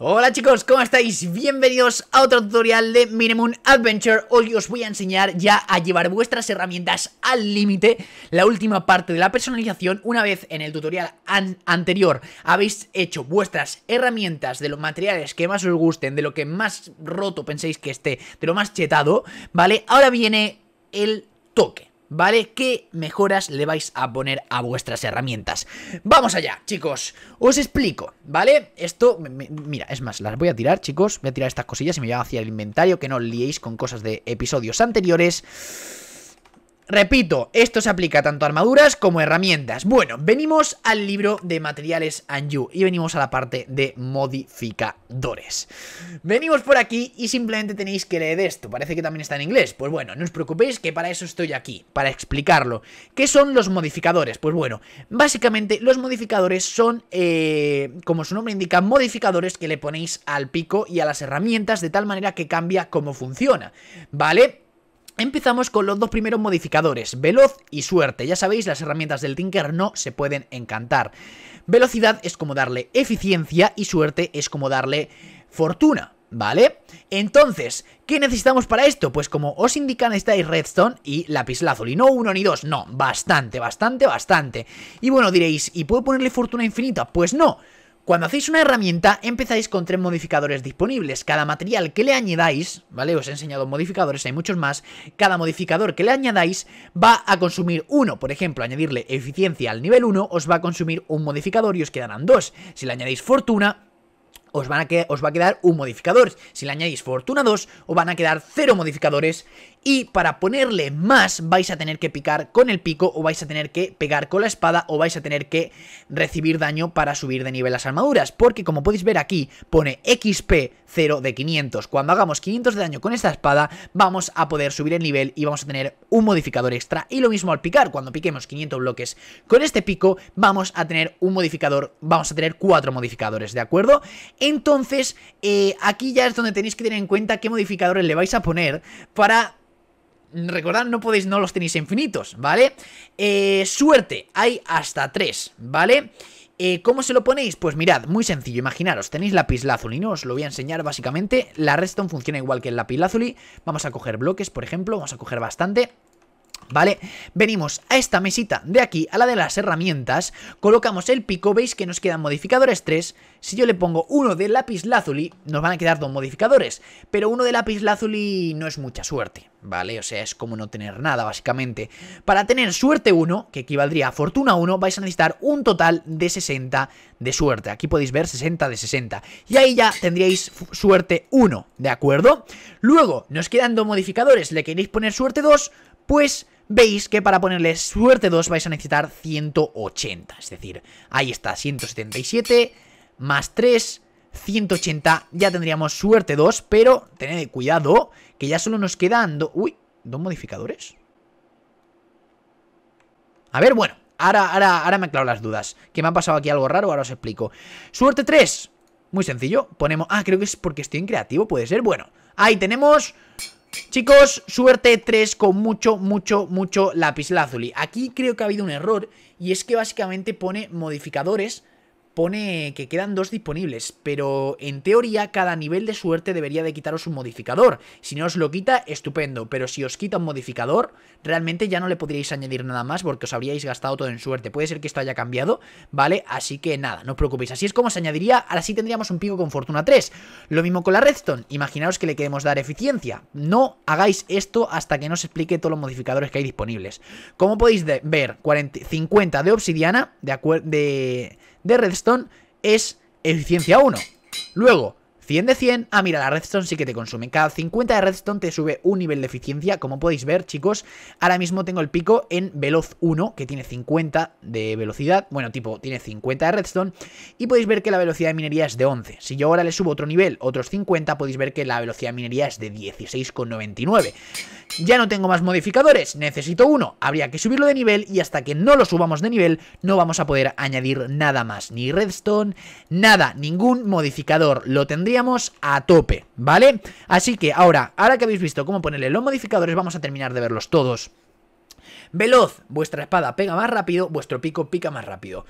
Hola chicos, ¿cómo estáis? Bienvenidos a otro tutorial de Minimum Adventure Hoy os voy a enseñar ya a llevar vuestras herramientas al límite La última parte de la personalización Una vez en el tutorial anterior habéis hecho vuestras herramientas De los materiales que más os gusten, de lo que más roto penséis que esté De lo más chetado, ¿vale? Ahora viene el toque ¿vale? ¿Qué mejoras le vais a poner a vuestras herramientas? Vamos allá, chicos, os explico, ¿vale? Esto, mira, es más, las voy a tirar, chicos, voy a tirar estas cosillas y me voy hacia el inventario, que no liéis con cosas de episodios anteriores... Repito, esto se aplica tanto a armaduras como a herramientas. Bueno, venimos al libro de materiales Anju y venimos a la parte de modificadores. Venimos por aquí y simplemente tenéis que leer esto. Parece que también está en inglés. Pues bueno, no os preocupéis que para eso estoy aquí, para explicarlo. ¿Qué son los modificadores? Pues bueno, básicamente los modificadores son, eh, como su nombre indica, modificadores que le ponéis al pico y a las herramientas de tal manera que cambia cómo funciona. ¿Vale? Empezamos con los dos primeros modificadores, veloz y suerte. Ya sabéis, las herramientas del Tinker no se pueden encantar. Velocidad es como darle eficiencia y suerte es como darle fortuna, ¿vale? Entonces, ¿qué necesitamos para esto? Pues como os indican estáis redstone y lapislazuli no uno ni dos, no, bastante, bastante, bastante. Y bueno, diréis, ¿y puedo ponerle fortuna infinita? Pues no, cuando hacéis una herramienta, empezáis con tres modificadores disponibles. Cada material que le añadáis, ¿vale? Os he enseñado modificadores, hay muchos más. Cada modificador que le añadáis va a consumir uno. Por ejemplo, añadirle eficiencia al nivel 1 os va a consumir un modificador y os quedarán dos. Si le añadís fortuna, os, va a quedar un modificador. Si le añadís Fortuna 2, os van a quedar cero modificadores y para ponerle más vais a tener que picar con el pico o vais a tener que pegar con la espada o vais a tener que recibir daño para subir de nivel las armaduras, porque como podéis ver aquí pone XP 0 de 500. Cuando hagamos 500 de daño con esta espada vamos a poder subir el nivel y vamos a tener un modificador extra y lo mismo al picar, cuando piquemos 500 bloques con este pico vamos a tener un modificador, vamos a tener cuatro modificadores, ¿de acuerdo? Entonces eh, aquí ya es donde tenéis que tener en cuenta qué modificadores le vais a poner para recordad, no podéis, no los tenéis infinitos, ¿vale? Eh, suerte, hay hasta tres, ¿vale? Eh, ¿Cómo se lo ponéis? Pues mirad, muy sencillo, imaginaros, tenéis lazuli, ¿no? Os lo voy a enseñar básicamente, la redstone funciona igual que el lazuli vamos a coger bloques, por ejemplo, vamos a coger bastante, ¿Vale? Venimos a esta mesita de aquí, a la de las herramientas, colocamos el pico, veis que nos quedan modificadores 3, si yo le pongo uno de lápiz lazuli, nos van a quedar dos modificadores, pero uno de lápiz lazuli no es mucha suerte, ¿vale? O sea, es como no tener nada, básicamente. Para tener suerte 1, que equivaldría a fortuna 1, vais a necesitar un total de 60 de suerte. Aquí podéis ver 60 de 60. Y ahí ya tendríais suerte 1, ¿de acuerdo? Luego, nos quedan dos modificadores. ¿Le queréis poner suerte 2? Pues veis que para ponerle suerte 2 vais a necesitar 180. Es decir, ahí está, 177 más 3, 180, ya tendríamos suerte 2, pero tened cuidado que ya solo nos quedan... Uy, ¿dos modificadores? A ver, bueno, ahora, ahora, ahora me aclaro las dudas. Que me ha pasado aquí algo raro, ahora os explico. Suerte 3, muy sencillo, ponemos... Ah, creo que es porque estoy en creativo, puede ser. Bueno, ahí tenemos... Chicos, suerte 3 con mucho, mucho, mucho lápiz lazuli. Aquí creo que ha habido un error y es que básicamente pone modificadores pone que quedan dos disponibles, pero en teoría cada nivel de suerte debería de quitaros un modificador. Si no os lo quita, estupendo, pero si os quita un modificador, realmente ya no le podríais añadir nada más porque os habríais gastado todo en suerte. Puede ser que esto haya cambiado, ¿vale? Así que nada, no os preocupéis. Así es como se añadiría, ahora sí tendríamos un pico con Fortuna 3. Lo mismo con la Redstone, imaginaos que le queremos dar eficiencia. No hagáis esto hasta que no os explique todos los modificadores que hay disponibles. Como podéis ver, 50 de obsidiana, de... de de redstone es eficiencia 1. Luego, 100 de 100. Ah, mira, la redstone sí que te consume Cada 50 de redstone te sube un nivel de eficiencia. Como podéis ver, chicos, ahora mismo tengo el pico en veloz 1, que tiene 50 de velocidad. Bueno, tipo, tiene 50 de redstone. Y podéis ver que la velocidad de minería es de 11. Si yo ahora le subo otro nivel, otros 50, podéis ver que la velocidad de minería es de 16,99. Ya no tengo más modificadores, necesito uno. Habría que subirlo de nivel y hasta que no lo subamos de nivel, no vamos a poder añadir nada más. Ni redstone, nada, ningún modificador. Lo tendría a tope, ¿vale? Así que ahora, ahora que habéis visto cómo ponerle los modificadores, vamos a terminar de verlos todos. Veloz, vuestra espada pega más rápido, vuestro pico pica más rápido.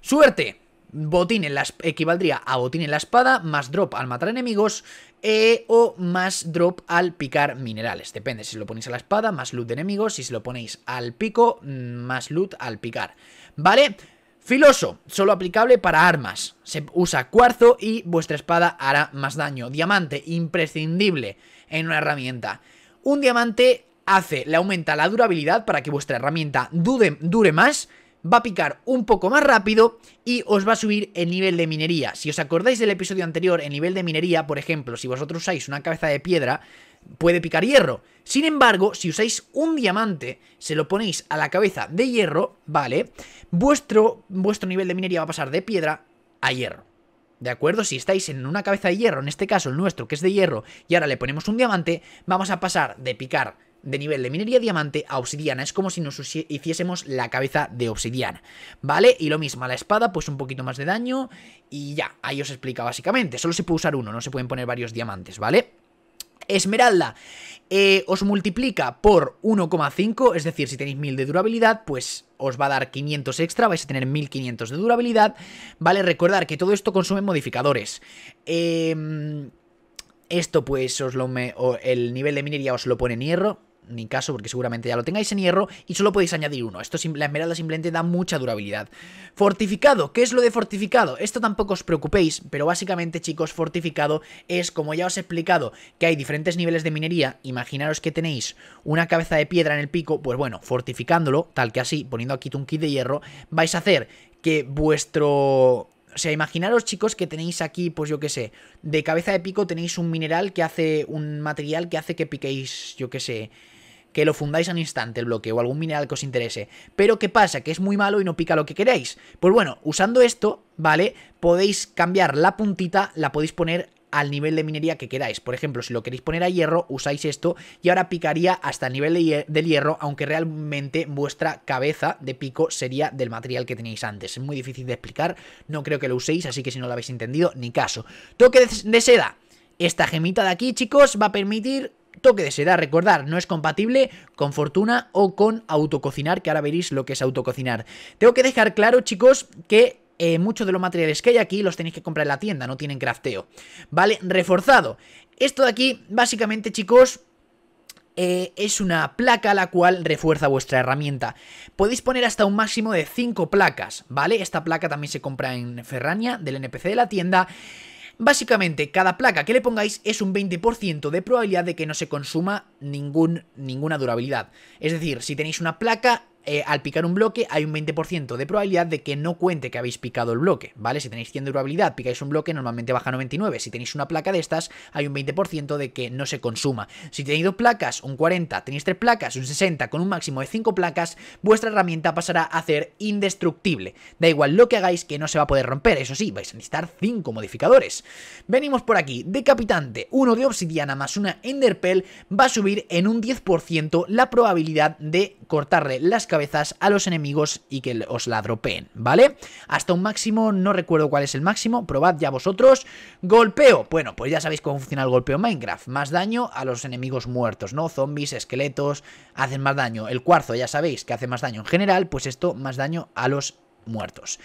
Suerte, botín en la equivaldría a botín en la espada, más drop al matar enemigos e, o más drop al picar minerales. Depende, si lo ponéis a la espada, más loot de enemigos, si lo ponéis al pico, mm, más loot al picar. ¿Vale? Filoso, solo aplicable para armas. Se usa cuarzo y vuestra espada hará más daño. Diamante, imprescindible en una herramienta. Un diamante hace, le aumenta la durabilidad para que vuestra herramienta dure más, va a picar un poco más rápido y os va a subir el nivel de minería. Si os acordáis del episodio anterior, el nivel de minería, por ejemplo, si vosotros usáis una cabeza de piedra, puede picar hierro. Sin embargo, si usáis un diamante, se lo ponéis a la cabeza de hierro, ¿vale? Vuestro, vuestro nivel de minería va a pasar de piedra a hierro. ¿De acuerdo? Si estáis en una cabeza de hierro, en este caso el nuestro que es de hierro, y ahora le ponemos un diamante, vamos a pasar de picar de nivel de minería diamante a obsidiana. Es como si nos hiciésemos la cabeza de obsidiana, ¿vale? Y lo mismo a la espada, pues un poquito más de daño y ya, ahí os explica básicamente. Solo se puede usar uno, no se pueden poner varios diamantes, ¿vale? Esmeralda. Eh, os multiplica por 1,5, es decir, si tenéis 1000 de durabilidad, pues os va a dar 500 extra, vais a tener 1500 de durabilidad. Vale, recordar que todo esto consume modificadores. Em, esto pues os lo el nivel de minería os lo pone en hierro, ni caso porque seguramente ya lo tengáis en hierro y solo podéis añadir uno. Esto, la esmeralda simplemente da mucha durabilidad. Fortificado, ¿qué es lo de fortificado? Esto tampoco os preocupéis, pero básicamente chicos, fortificado es como ya os he explicado que hay diferentes niveles de minería, imaginaros que tenéis una cabeza de piedra en el pico, pues bueno, fortificándolo, tal que así, poniendo aquí un kit de hierro, vais a hacer que vuestro o sea, imaginaros, chicos, que tenéis aquí, pues yo qué sé, de cabeza de pico tenéis un mineral que hace, un material que hace que piquéis, yo qué sé, que lo fundáis al instante el bloque o algún mineral que os interese. Pero ¿qué pasa? Que es muy malo y no pica lo que queréis. Pues bueno, usando esto, ¿vale? Podéis cambiar la puntita, la podéis poner al nivel de minería que queráis. Por ejemplo, si lo queréis poner a hierro, usáis esto y ahora picaría hasta el nivel del hierro, aunque realmente vuestra cabeza de pico sería del material que tenéis antes. Es muy difícil de explicar, no creo que lo uséis, así que si no lo habéis entendido, ni caso. Toque de seda. Esta gemita de aquí, chicos, va a permitir toque de seda, recordar, no es compatible con fortuna o con autococinar, que ahora veréis lo que es autococinar. Tengo que dejar claro, chicos, que eh, muchos de los materiales que hay aquí los tenéis que comprar en la tienda, no tienen crafteo. ¿Vale? Reforzado. Esto de aquí, básicamente, chicos, eh, es una placa la cual refuerza vuestra herramienta. Podéis poner hasta un máximo de 5 placas, ¿vale? Esta placa también se compra en Ferrania, del NPC de la tienda. Básicamente, cada placa que le pongáis es un 20% de probabilidad de que no se consuma ninguna durabilidad. Es decir, si tenéis una placa eh, al picar un bloque hay un 20% de probabilidad de que no cuente que habéis picado el bloque, ¿vale? Si tenéis 100 de probabilidad, picáis un bloque, normalmente baja 99. Si tenéis una placa de estas, hay un 20% de que no se consuma. Si tenéis dos placas, un 40, tenéis tres placas, un 60, con un máximo de 5 placas, vuestra herramienta pasará a ser indestructible. Da igual lo que hagáis, que no se va a poder romper. Eso sí, vais a necesitar 5 modificadores. Venimos por aquí. Decapitante, uno de obsidiana más una enderpell, va a subir en un 10% la probabilidad de cortarle las cabezas cabezas a los enemigos y que os la dropeen, ¿vale? Hasta un máximo, no recuerdo cuál es el máximo, probad ya vosotros. Golpeo, bueno, pues ya sabéis cómo funciona el golpeo en Minecraft, más daño a los enemigos muertos, ¿no? Zombies, esqueletos, hacen más daño. El cuarzo, ya sabéis, que hace más daño en general, pues esto más daño a los muertos.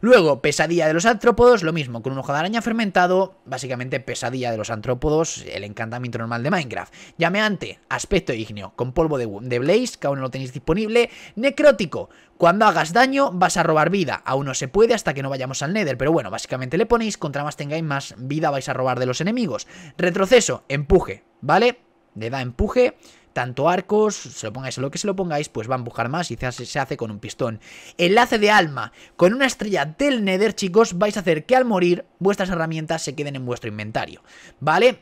Luego, pesadilla de los antrópodos, lo mismo, con un ojo de araña fermentado, básicamente pesadilla de los antrópodos, el encantamiento normal de Minecraft. Llameante, aspecto ígneo, con polvo de, de Blaze, que aún no lo tenéis disponible. Necrótico, cuando hagas daño vas a robar vida, aún no se puede hasta que no vayamos al Nether, pero bueno, básicamente le ponéis, contra más tengáis más vida vais a robar de los enemigos. Retroceso, empuje, ¿vale? Le da empuje, tanto arcos, se lo pongáis a lo que se lo pongáis, pues va a empujar más y se hace, con un pistón. Enlace de alma. Con una estrella del Nether, chicos, vais a hacer que al morir vuestras herramientas se queden en vuestro inventario, ¿vale?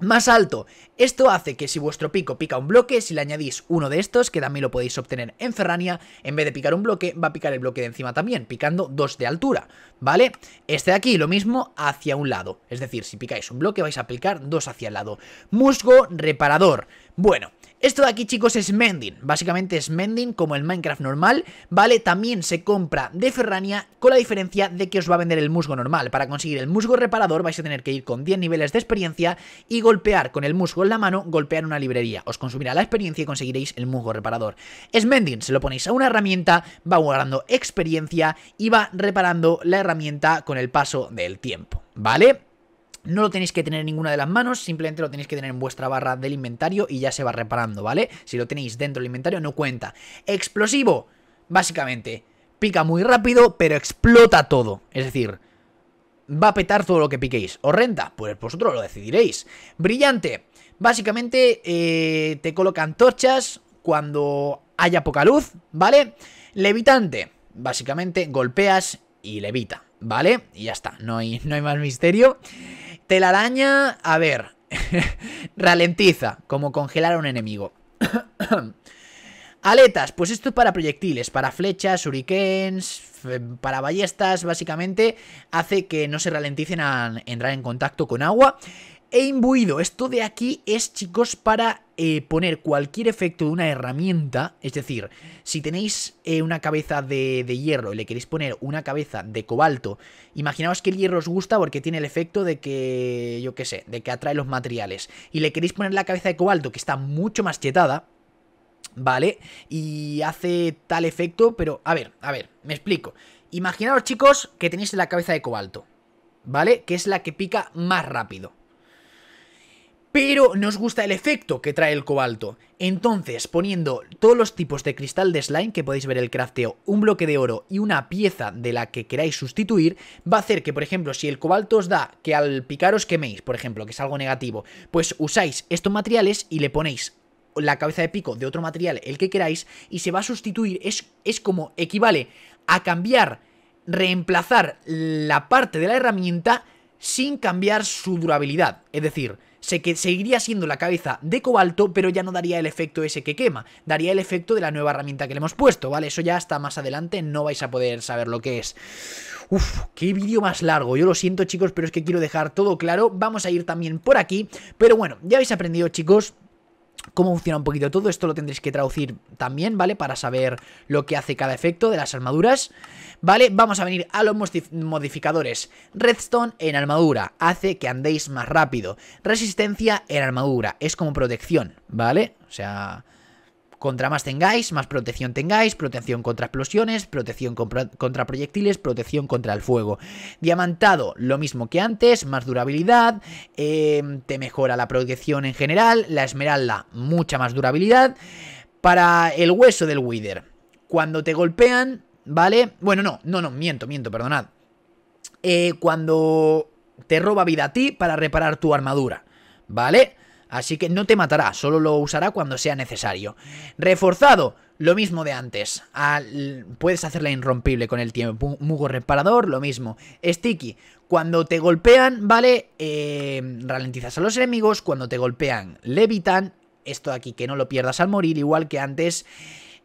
Más alto, esto hace que si vuestro pico pica un bloque, si le añadís uno de estos, que también lo podéis obtener en Ferrania, en vez de picar un bloque, va a picar el bloque de encima también, picando dos de altura, ¿vale? Este de aquí, lo mismo, hacia un lado, es decir, si picáis un bloque vais a aplicar dos hacia el lado. Musgo reparador, bueno... Esto de aquí, chicos, es Mending. Básicamente es Mending como el Minecraft normal, ¿vale? También se compra de Ferrania con la diferencia de que os va a vender el musgo normal. Para conseguir el musgo reparador vais a tener que ir con 10 niveles de experiencia y golpear con el musgo en la mano, golpear una librería. Os consumirá la experiencia y conseguiréis el musgo reparador. Es Mending, se lo ponéis a una herramienta, va guardando experiencia y va reparando la herramienta con el paso del tiempo, ¿vale? No lo tenéis que tener en ninguna de las manos, simplemente lo tenéis que tener en vuestra barra del inventario y ya se va reparando, ¿vale? Si lo tenéis dentro del inventario no cuenta. Explosivo, básicamente, pica muy rápido, pero explota todo. Es decir, va a petar todo lo que piquéis. ¿O renta? Pues vosotros lo decidiréis. Brillante, básicamente eh, te coloca antorchas cuando haya poca luz, ¿vale? Levitante, básicamente golpeas y levita, ¿vale? Y ya está, no hay, no hay más misterio. Telaraña, a ver, ralentiza, como congelar a un enemigo. Aletas, pues esto es para proyectiles, para flechas, hurricanes, para ballestas, básicamente hace que no se ralenticen a entrar en contacto con agua. E imbuido, esto de aquí es, chicos, para eh, poner cualquier efecto de una herramienta, es decir, si tenéis eh, una cabeza de, de, hierro y le queréis poner una cabeza de cobalto, imaginaos que el hierro os gusta porque tiene el efecto de que, yo qué sé, de que atrae los materiales, y le queréis poner la cabeza de cobalto que está mucho más chetada, ¿vale? Y hace tal efecto, pero a ver, a ver, me explico. Imaginaos chicos que tenéis la cabeza de cobalto, ¿vale? Que es la que pica más rápido. Pero nos gusta el efecto que trae el cobalto. Entonces, poniendo todos los tipos de cristal de slime, que podéis ver el crafteo, un bloque de oro y una pieza de la que queráis sustituir, va a hacer que, por ejemplo, si el cobalto os da que al picar os queméis, por ejemplo, que es algo negativo, pues usáis estos materiales y le ponéis la cabeza de pico de otro material, el que queráis, y se va a sustituir, es, es como equivale a cambiar, reemplazar la parte de la herramienta sin cambiar su durabilidad, es decir, que seguiría siendo la cabeza de cobalto, pero ya no daría el efecto ese que quema, daría el efecto de la nueva herramienta que le hemos puesto, ¿vale? Eso ya está más adelante no vais a poder saber lo que es. Uf, qué vídeo más largo, yo lo siento chicos, pero es que quiero dejar todo claro, vamos a ir también por aquí, pero bueno, ya habéis aprendido chicos cómo funciona un poquito todo. Esto lo tendréis que traducir también, ¿vale? Para saber lo que hace cada efecto de las armaduras. ¿Vale? Vamos a venir a los modificadores. Redstone en armadura. Hace que andéis más rápido. Resistencia en armadura. Es como protección, ¿vale? O sea... Contra más tengáis, más protección tengáis, protección contra explosiones, protección contra proyectiles, protección contra el fuego. Diamantado, lo mismo que antes, más durabilidad, em, te mejora la protección en general, la esmeralda, mucha más durabilidad. Para el hueso del Wither, cuando te golpean, ¿vale? Bueno, no, no, no, miento, miento, perdonad. Eh, cuando te roba vida a ti para reparar tu armadura, ¿vale? Así que no te matará, solo lo usará cuando sea necesario. Reforzado, lo mismo de antes. puedes hacerla irrompible con el tiempo. Mugo reparador, lo mismo. Sticky, cuando te golpean, ¿vale? Eh, ralentizas a los enemigos. Cuando te golpean, levitan. Esto de aquí, que no lo pierdas al morir, igual que antes.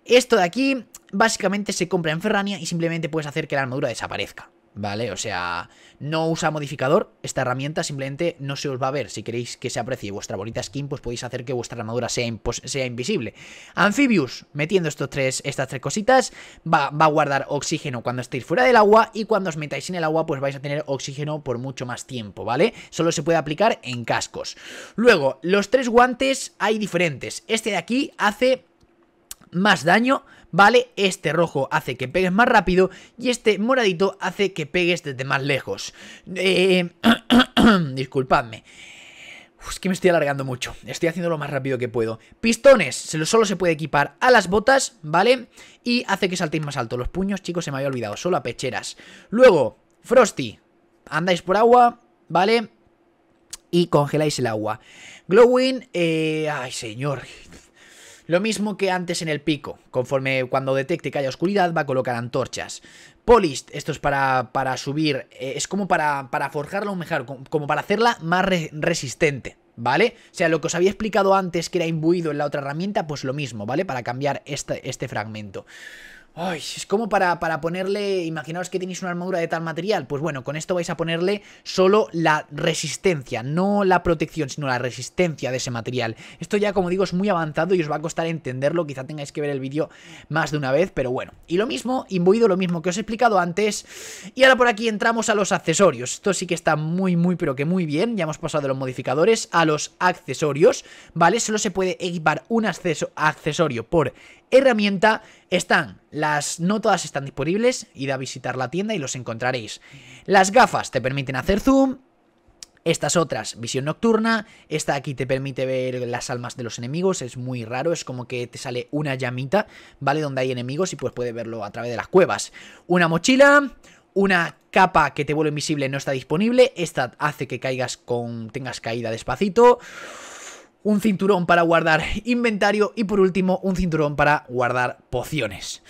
Esto de aquí, básicamente se compra en Ferrania y simplemente puedes hacer que la armadura desaparezca. ¿vale? O sea, no usa modificador, esta herramienta simplemente no se os va a ver. Si queréis que se aprecie vuestra bonita skin, pues podéis hacer que vuestra armadura sea, sea invisible. Amphibius, metiendo estos estas tres cositas, va, va, a guardar oxígeno cuando estéis fuera del agua y cuando os metáis en el agua, pues vais a tener oxígeno por mucho más tiempo, ¿vale? Solo se puede aplicar en cascos. Luego, los tres guantes hay diferentes. Este de aquí hace más daño, ¿vale? Este rojo hace que pegues más rápido y este moradito hace que pegues desde más lejos. Eh... disculpadme. Es que me estoy alargando mucho. Estoy haciendo lo más rápido que puedo. Pistones. Solo se puede equipar a las botas, ¿vale? Y hace que saltéis más alto. Los puños, chicos, se me había olvidado. Solo a pecheras. Luego, Frosty. Andáis por agua, ¿vale? Y congeláis el agua. Glowing. Eh, ay, señor. Lo mismo que antes en el pico, conforme cuando detecte que haya oscuridad va a colocar antorchas. Polist, esto es para, para subir, eh, es como para, para forjarla mejor, como para hacerla más resistente. ¿vale? O sea, lo que os había explicado antes que era imbuido en la otra herramienta, pues lo mismo, ¿vale? Para cambiar este, este fragmento. Ay, es como para, ponerle, imaginaos que tenéis una armadura de tal material, pues bueno, con esto vais a ponerle solo la resistencia, no la protección, sino la resistencia de ese material. Esto ya, como digo, es muy avanzado y os va a costar entenderlo, quizá tengáis que ver el vídeo más de una vez, pero bueno. Y lo mismo, imbuido lo mismo que os he explicado antes, y ahora por aquí entramos a los accesorios. Esto sí que está muy, muy, pero que muy bien, ya hemos pasado de los modificadores a los accesorios, ¿vale? Solo se puede equipar un accesorio por herramienta, están las no todas están disponibles, id a visitar la tienda y los encontraréis. Las gafas te permiten hacer zoom, estas otras, visión nocturna. Esta aquí te permite ver las almas de los enemigos. Es muy raro. Es como que te sale una llamita, ¿vale? Donde hay enemigos y pues puedes verlo a través de las cuevas. Una mochila. Una capa que te vuelve invisible no está disponible. Esta hace que caigas con. tengas caída despacito un cinturón para guardar inventario y por último un cinturón para guardar pociones.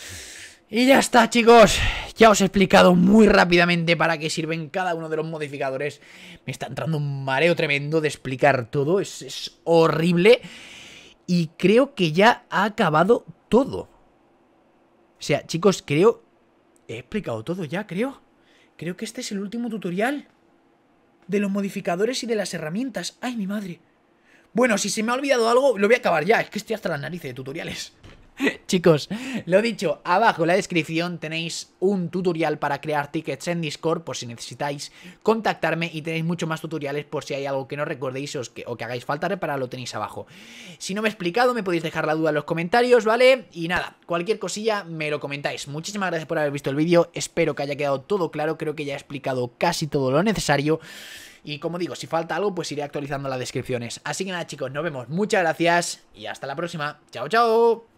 Y ya está chicos, ya os he explicado muy rápidamente para qué sirven cada uno de los modificadores. Me está entrando un mareo tremendo de explicar todo, es, es horrible. Y creo que ya ha acabado todo. O sea, chicos, creo... He explicado todo ya, creo. Creo que este es el último tutorial de los modificadores y de las herramientas. ¡Ay, mi madre! Bueno, si se me ha olvidado algo, lo voy a acabar ya. Es que estoy hasta las narices de tutoriales. Chicos, lo dicho, abajo en la descripción tenéis un tutorial para crear tickets en Discord por si necesitáis contactarme y tenéis muchos más tutoriales por si hay algo que no recordéis o que, hagáis falta reparar, lo tenéis abajo. Si no me he explicado, me podéis dejar la duda en los comentarios, ¿vale? Y nada, cualquier cosilla me lo comentáis. Muchísimas gracias por haber visto el vídeo, espero que haya quedado todo claro, creo que ya he explicado casi todo lo necesario. Y como digo, si falta algo, pues iré actualizando las descripciones. Así que nada, chicos, nos vemos. Muchas gracias y hasta la próxima. Chao, chao.